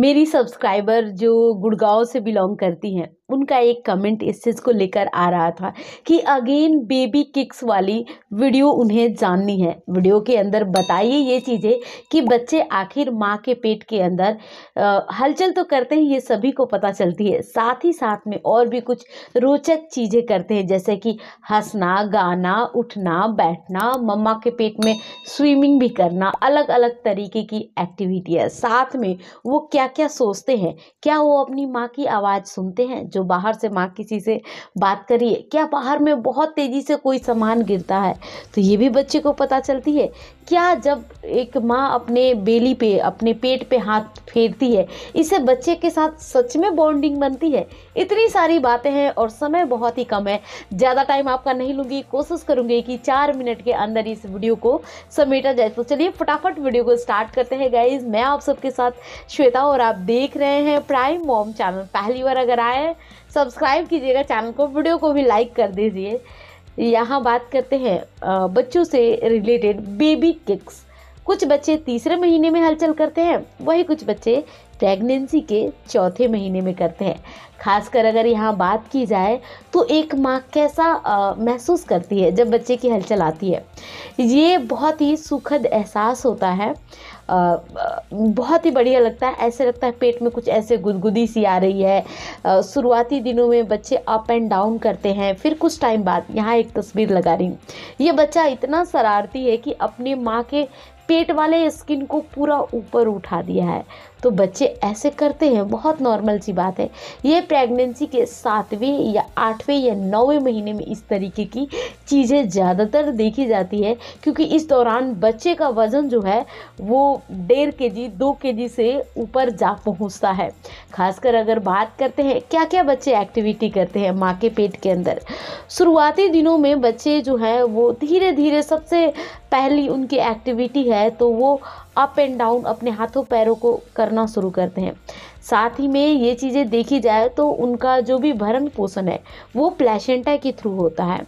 मेरी सब्सक्राइबर जो गुड़गांव से बिलोंग करती हैं उनका एक कमेंट इस चीज़ को लेकर आ रहा था कि अगेन बेबी किक्स वाली वीडियो उन्हें जाननी है वीडियो के अंदर बताइए ये चीज़ें कि बच्चे आखिर माँ के पेट के अंदर हलचल तो करते हैं ये सभी को पता चलती है साथ ही साथ में और भी कुछ रोचक चीज़ें करते हैं जैसे कि हंसना गाना उठना बैठना मम्मा के पेट में स्विमिंग भी करना अलग अलग तरीके की एक्टिविटी है साथ में वो क्या क्या सोचते हैं क्या वो अपनी माँ की आवाज़ सुनते हैं जो बाहर से माँ किसी से बात करिए है क्या बाहर में बहुत तेज़ी से कोई सामान गिरता है तो ये भी बच्चे को पता चलती है क्या जब एक माँ अपने बेली पे अपने पेट पे हाथ फेरती है इससे बच्चे के साथ सच में बॉन्डिंग बनती है इतनी सारी बातें हैं और समय बहुत ही कम है ज़्यादा टाइम आपका नहीं लूँगी कोशिश करूँगी कि चार मिनट के अंदर इस वीडियो को समेटा जाए तो चलिए फटाफट वीडियो को स्टार्ट करते हैं गाइज मैं आप सबके साथ श्वेता और आप देख रहे हैं प्राइम मॉम चैनल पहली बार अगर आए सब्सक्राइब कीजिएगा चैनल को वीडियो को भी लाइक कर दीजिए यहाँ बात करते हैं बच्चों से रिलेटेड बेबी किक्स कुछ बच्चे तीसरे महीने में हलचल करते हैं वही कुछ बच्चे प्रेगनेंसी के चौथे महीने में करते हैं खासकर अगर यहाँ बात की जाए तो एक माँ कैसा महसूस करती है जब बच्चे की हलचल आती है ये बहुत ही सुखद एहसास होता है आ, बहुत ही बढ़िया लगता है ऐसे लगता है पेट में कुछ ऐसे गुदगुदी सी आ रही है शुरुआती दिनों में बच्चे अप एंड डाउन करते हैं फिर कुछ टाइम बाद यहाँ एक तस्वीर लगा रही हूँ ये बच्चा इतना शरारती है कि अपने माँ के पेट वाले स्किन को पूरा ऊपर उठा दिया है तो बच्चे ऐसे करते हैं बहुत नॉर्मल सी बात है ये प्रेगनेंसी के सातवें या आठवें या नौवें महीने में इस तरीके की चीज़ें ज़्यादातर देखी जाती है क्योंकि इस दौरान बच्चे का वज़न जो है वो डेढ़ के जी दो के जी से ऊपर जा पहुंचता है खासकर अगर बात करते हैं क्या क्या बच्चे एक्टिविटी करते हैं माँ के पेट के अंदर शुरुआती दिनों में बच्चे जो हैं वो धीरे धीरे सबसे पहली उनकी एक्टिविटी है तो वो अप एंड डाउन अपने हाथों पैरों को करना शुरू करते हैं साथ ही में ये चीज़ें देखी जाए तो उनका जो भी भरण पोषण है वो प्लेसेंटा के थ्रू होता है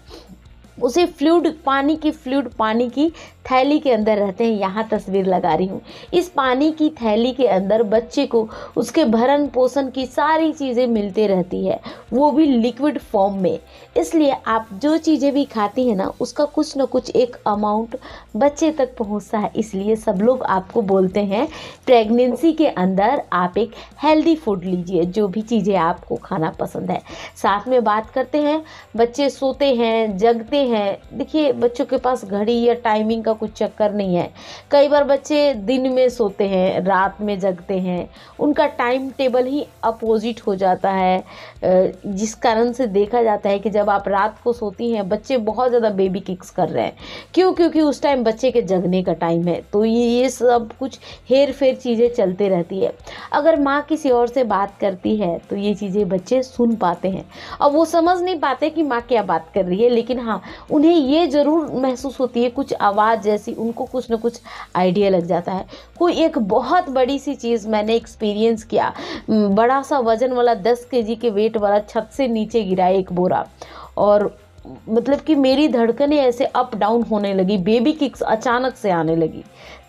उसे फ्लूड पानी की फ्लूड पानी की थैली के अंदर रहते हैं यहाँ तस्वीर लगा रही हूँ इस पानी की थैली के अंदर बच्चे को उसके भरण पोषण की सारी चीज़ें मिलती रहती है वो भी लिक्विड फॉर्म में इसलिए आप जो चीज़ें भी खाती हैं ना उसका कुछ ना कुछ एक अमाउंट बच्चे तक पहुँचता है इसलिए सब लोग आपको बोलते हैं प्रेगनेंसी के अंदर आप एक हेल्दी फूड लीजिए जो भी चीज़ें आपको खाना पसंद है साथ में बात करते हैं बच्चे सोते हैं जगते हैं देखिए बच्चों के पास घड़ी या टाइमिंग का कुछ चक्कर नहीं है कई बार बच्चे दिन में सोते हैं रात में जगते हैं उनका टाइम टेबल ही अपोजिट हो जाता है जिस कारण से देखा जाता है कि जब आप रात को सोती हैं बच्चे बहुत ज़्यादा बेबी किक्स कर रहे हैं क्यों क्योंकि उस टाइम बच्चे के जगने का टाइम है तो ये सब कुछ हेर फेर चीज़ें चलते रहती है अगर माँ किसी और से बात करती है तो ये चीज़ें बच्चे सुन पाते हैं और वो समझ नहीं पाते कि माँ क्या बात कर रही है लेकिन हाँ उन्हें ये ज़रूर महसूस होती है कुछ आवाज़ जैसी उनको कुछ ना कुछ आइडिया लग जाता है कोई एक बहुत बड़ी सी चीज़ मैंने एक्सपीरियंस किया बड़ा सा वज़न वाला दस के के वेट वाला छत से नीचे गिरा एक बोरा और मतलब कि मेरी धड़कनें ऐसे अप डाउन होने लगी बेबी किक्स अचानक से आने लगी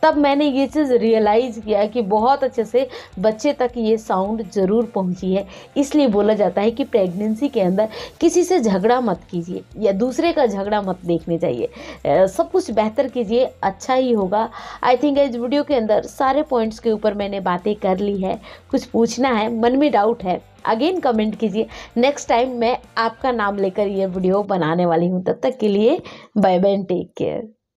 तब मैंने ये चीज़ रियलाइज़ किया कि बहुत अच्छे से बच्चे तक ये साउंड ज़रूर पहुंची है इसलिए बोला जाता है कि प्रेगनेंसी के अंदर किसी से झगड़ा मत कीजिए या दूसरे का झगड़ा मत देखने चाहिए सब कुछ बेहतर कीजिए अच्छा ही होगा आई थिंक इस वीडियो के अंदर सारे पॉइंट्स के ऊपर मैंने बातें कर ली है कुछ पूछना है मन में डाउट है अगेन कमेंट कीजिए नेक्स्ट टाइम मैं आपका नाम लेकर ये वीडियो बनाने वाली हूँ तब तक के लिए बाय बाय टेक केयर